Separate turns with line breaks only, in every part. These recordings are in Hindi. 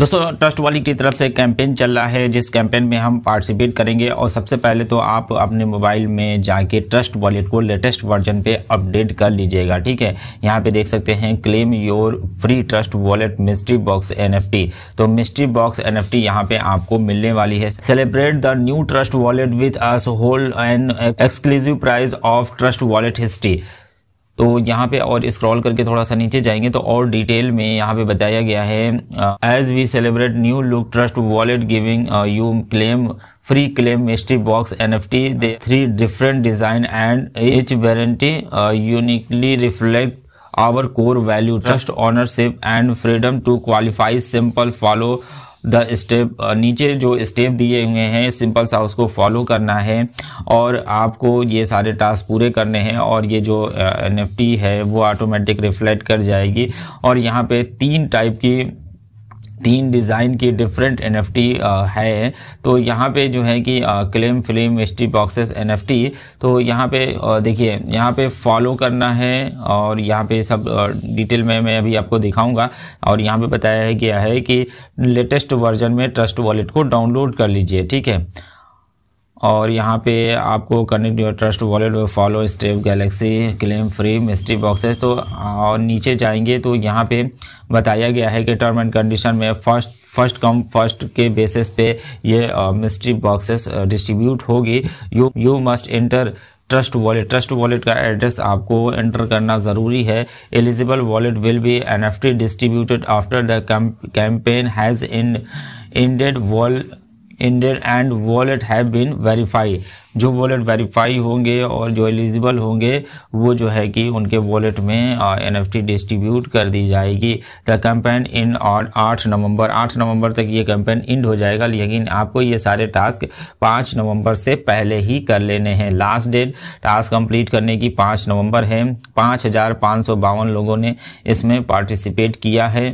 दोस्तों ट्रस्ट वाली की तरफ से कैंपेन चल रहा है जिस कैंपेन में हम पार्टिसिपेट करेंगे और सबसे पहले तो आप अपने मोबाइल में जाके ट्रस्ट वॉलेट को लेटेस्ट वर्जन पे अपडेट कर लीजिएगा ठीक है यहाँ पे देख सकते हैं claim your free Trust Wallet mystery box N तो मिस्ट्री बॉक्स एन टी यहाँ पे आपको मिलने वाली है celebrate the new Trust Wallet with us hold and exclusive prize of Trust Wallet history तो यहाँ पे और स्क्रॉल करके थोड़ा सा नीचे जाएंगे तो और डिटेल में यहाँ पे बताया गया है as we celebrate new look Trust Wallet giving you claim free claim mystery box N F T the three different design and each warranty uniquely reflect our core value trust ownership and freedom to qualify simple follow the step नीचे जो स्टेप दिए हुए हैं सिंपल सा उसको फॉलो करना है और आपको ये सारे टास्क पूरे करने हैं और ये जो एन है वो ऑटोमेटिक रिफ्लेक्ट कर जाएगी और यहाँ पे तीन टाइप की तीन डिज़ाइन की डिफरेंट एन है तो यहाँ पे जो है कि claim film S boxes N तो यहाँ पे देखिए यहाँ पे फॉलो करना है और यहाँ पे सब डिटेल में मैं अभी आपको दिखाऊंगा और यहाँ पे बताया है गया है कि लेटेस्ट वर्जन में ट्रस्ट वॉलेट को डाउनलोड कर लीजिए ठीक है और यहाँ पे आपको कनेक्ट योर ट्रस्ट वॉलेट और follow step galaxy claim free mystery boxes तो और नीचे जाएंगे तो यहाँ पे बताया गया है कि टर्म एंड कंडीशन में फर्स्ट फर्स्ट कम फर्स्ट के बेसिस पे ये मिस्ट्री बॉक्सेस डिस्ट्रीब्यूट होगी you you must enter Trust Wallet Trust Wallet का एड्रेस आपको एंटर करना ज़रूरी है eligible wallet will be N F T distributed after the campaign has in ended wall ended and wallet have been verify जो वॉलेट वेरीफाई होंगे और जो एलिजिबल होंगे वो जो है कि उनके वॉलेट में एन एफ टी डिस्ट्रीब्यूट कर दी जाएगी द कैंपेन इन और आठ नवंबर आठ नवंबर तक ये कैंपेन इंड हो जाएगा लेकिन आपको ये सारे टास्क पाँच नवंबर से पहले ही कर लेने हैं लास्ट डेट टास्क कंप्लीट करने की पाँच नवंबर है पाँच हज़ार पाँच सौ बावन लोगों ने इसमें पार्टिसिपेट किया है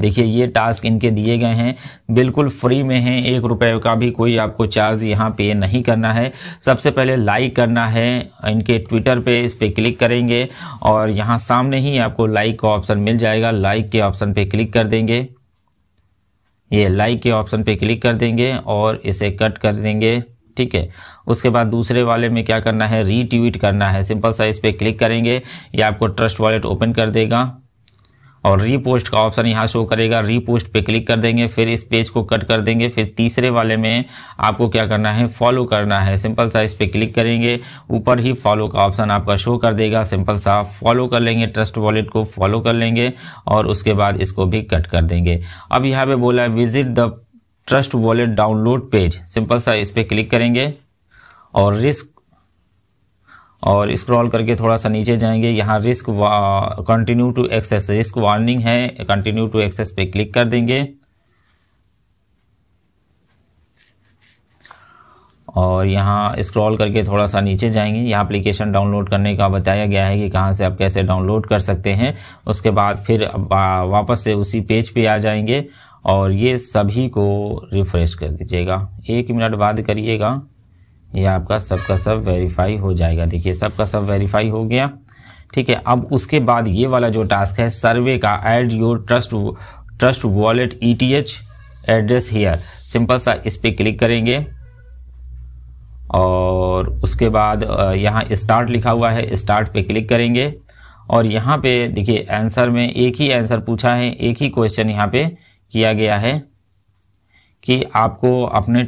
देखिए ये टास्क इनके दिए गए हैं बिल्कुल फ्री में हैं एक रुपये का भी कोई आपको चार्ज यहाँ पे नहीं करना है सबसे पहले लाइक करना है इनके ट्विटर पे इस पर क्लिक करेंगे और यहाँ सामने ही आपको लाइक का ऑप्शन मिल जाएगा लाइक के ऑप्शन पे क्लिक कर देंगे ये लाइक के ऑप्शन पे क्लिक कर देंगे और इसे कट कर देंगे ठीक है उसके बाद दूसरे वाले में क्या करना है रीट्वीट करना है सिंपल सा इस पर क्लिक करेंगे ये आपको ट्रस्ट वॉलेट ओपन कर देगा और रीपोस्ट का ऑप्शन यहाँ शो करेगा रीपोस्ट पे क्लिक कर देंगे फिर इस पेज को कट कर देंगे फिर तीसरे वाले में आपको क्या करना है फॉलो करना है सिंपल सा इस पर क्लिक करेंगे ऊपर ही फॉलो का ऑप्शन आपका शो कर देगा सिंपल सा फॉलो कर लेंगे ट्रस्ट वॉलेट को फॉलो कर लेंगे और उसके बाद इसको भी कट कर देंगे अब यहाँ पे बोला है visit the Trust Wallet download page simple सा इस पर क्लिक करेंगे और रिस्क और स्क्रॉल करके थोड़ा सा नीचे जाएंगे यहाँ risk continue to access risk warning है कंटिन्यू टू एक्सेस पे क्लिक कर देंगे और यहाँ स्क्रॉल करके थोड़ा सा नीचे जाएंगे यहाँ एप्लीकेशन डाउनलोड करने का बताया गया है कि कहाँ से आप कैसे डाउनलोड कर सकते हैं उसके बाद फिर वापस से उसी पेज पे आ जाएंगे और ये सभी को रिफ़्रेश कर दीजिएगा एक मिनट बाद करिएगा ये आपका सबका सब वेरीफाई हो जाएगा देखिए सबका सब वेरीफाई हो गया ठीक है अब उसके बाद ये वाला जो टास्क है सर्वे का add your Trust Trust Wallet E T H address here simple सा इस पर क्लिक करेंगे और उसके बाद यहाँ स्टार्ट लिखा हुआ है स्टार्ट पे क्लिक करेंगे और यहाँ पे देखिए आंसर में एक ही आंसर पूछा है एक ही क्वेश्चन यहाँ पे किया गया है कि आपको अपने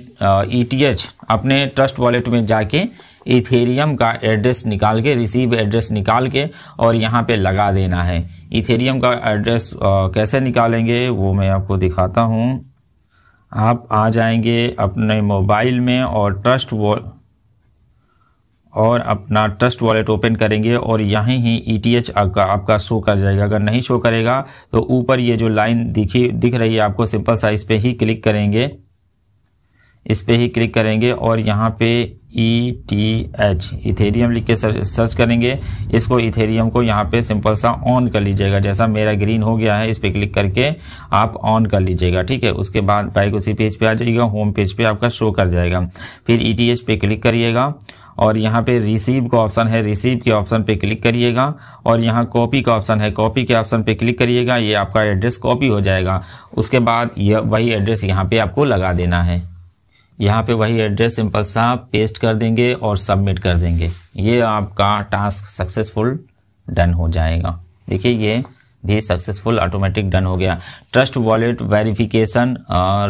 ई e अपने ट्रस्ट वॉलेट में जाके इथेरियम का एड्रेस निकाल के रिसीव एड्रेस निकाल के और यहाँ पे लगा देना है इथेरियम का एड्रेस कैसे निकालेंगे वो मैं आपको दिखाता हूँ आप आ जाएंगे अपने मोबाइल में और ट्रस्ट वॉल और अपना ट्रस्ट वॉलेट ओपन करेंगे और यहाँ ही ई e आपका आपका शो कर जाएगा अगर नहीं शो करेगा तो ऊपर ये जो लाइन दिखी दिख रही है आपको सिंपल सा इस पर ही क्लिक करेंगे इस पर ही क्लिक करेंगे और यहाँ पे ई टी एच इथेरियम लिख के सर्च करेंगे इसको इथेरियम को यहाँ पे सिंपल सा ऑन कर लीजिएगा जैसा मेरा ग्रीन हो गया है इस पर क्लिक करके आप ऑन कर लीजिएगा ठीक है उसके बाद बाइक उसी पेज पे आ जाएगा होम पेज पे आपका शो कर जाएगा फिर ई टी एच पे क्लिक करिएगा और यहाँ पे रिसीव का ऑप्शन है रिसीव के ऑप्शन पे क्लिक करिएगा और यहाँ कॉपी का ऑप्शन है कॉपी के ऑप्शन पे क्लिक करिएगा ये आपका एड्रेस कॉपी हो जाएगा उसके बाद ये वही एड्रेस यहाँ पे आपको लगा देना है यहाँ पे वही एड्रेस सिंपल सा पेस्ट कर देंगे और सबमिट कर देंगे ये आपका टास्क सक्सेसफुल डन हो जाएगा देखिए ये भी सक्सेसफुल ऑटोमेटिक डन हो गया Trust Wallet verification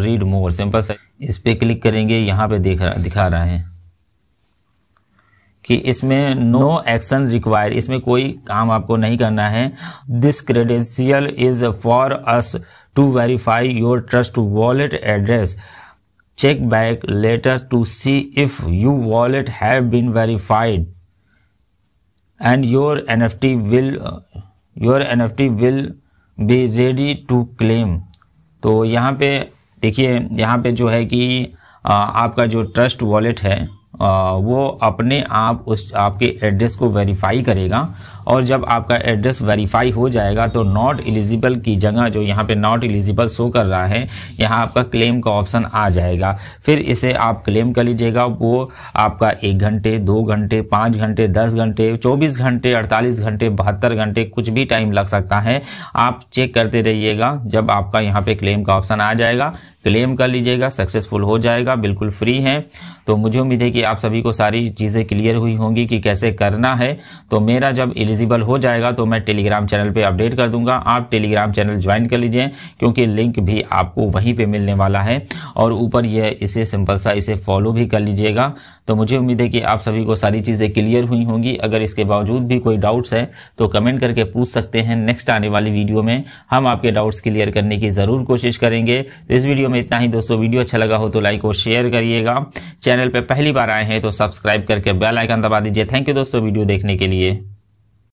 read more simple सा इस पर क्लिक करेंगे यहाँ पे देख रहा दिखा रहा है कि इसमें नो एक्शन रिक्वायर इसमें कोई काम आपको नहीं करना है this credential is for us to verify your Trust Wallet address check back later to see if you wallet have been verified and your N F T will your N F T will be ready to claim तो यहाँ पे देखिए यहाँ पे जो है कि आपका जो ट्रस्ट वॉलेट है वो अपने आप उस आपके एड्रेस को वेरीफाई करेगा और जब आपका एड्रेस वेरीफाई हो जाएगा तो नॉट एलिजिबल की जगह जो यहाँ पे नॉट एलिजिबल शो कर रहा है यहाँ आपका क्लेम का ऑप्शन आ जाएगा फिर इसे आप क्लेम कर लीजिएगा वो आपका एक घंटे दो घंटे पाँच घंटे दस घंटे चौबीस घंटे अड़तालीस घंटे बहत्तर घंटे कुछ भी टाइम लग सकता है आप चेक करते रहिएगा जब आपका यहाँ पर क्लेम का ऑप्शन आ जाएगा क्लेम कर लीजिएगा सक्सेसफुल हो जाएगा बिल्कुल फ्री है तो मुझे उम्मीद है कि आप सभी को सारी चीज़ें क्लियर हुई होंगी कि कैसे करना है तो मेरा जब एलिजिबल हो जाएगा तो मैं टेलीग्राम चैनल पे अपडेट कर दूंगा आप टेलीग्राम चैनल ज्वाइन कर लीजिए क्योंकि लिंक भी आपको वहीं पर मिलने वाला है और ऊपर यह इसे सिंपल सा इसे फॉलो भी कर लीजिएगा तो मुझे उम्मीद है कि आप सभी को सारी चीज़ें क्लियर हुई होंगी अगर इसके बावजूद भी कोई डाउट्स है तो कमेंट करके पूछ सकते हैं नेक्स्ट आने वाली वीडियो में हम आपके डाउट्स क्लियर करने की ज़रूर कोशिश करेंगे तो इस वीडियो में इतना ही दोस्तों वीडियो अच्छा लगा हो तो लाइक और शेयर करिएगा चैनल पर पहली बार आए हैं तो सब्सक्राइब करके बेल आइकन दबा दीजिए थैंक यू दोस्तों वीडियो देखने के लिए